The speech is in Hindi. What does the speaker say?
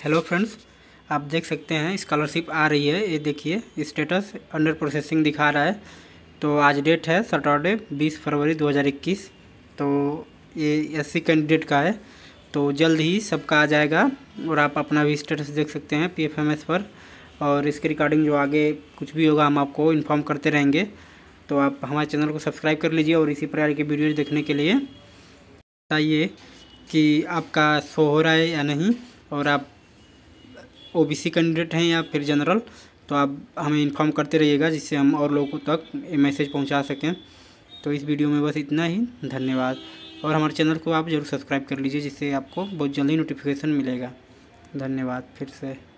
हेलो फ्रेंड्स आप देख सकते हैं स्कॉलरशिप आ रही है ये देखिए स्टेटस अंडर प्रोसेसिंग दिखा रहा है तो आज डेट है सटरडे 20 फरवरी 2021 तो ये एससी कैंडिडेट का है तो जल्द ही सबका आ जाएगा और आप अपना भी स्टेटस देख सकते हैं पीएफएमएस पर और इसके रिकॉर्डिंग जो आगे कुछ भी होगा हम आपको इन्फॉर्म करते रहेंगे तो आप हमारे चैनल को सब्सक्राइब कर लीजिए और इसी प्रकार के वीडियोज़ देखने के लिए बताइए कि आपका शो हो रहा है या नहीं और आप ओबीसी कैंडिडेट हैं या फिर जनरल तो आप हमें इन्फॉर्म करते रहिएगा जिससे हम और लोगों तक ये मैसेज पहुंचा सकें तो इस वीडियो में बस इतना ही धन्यवाद और हमारे चैनल को आप ज़रूर सब्सक्राइब कर लीजिए जिससे आपको बहुत जल्दी नोटिफिकेशन मिलेगा धन्यवाद फिर से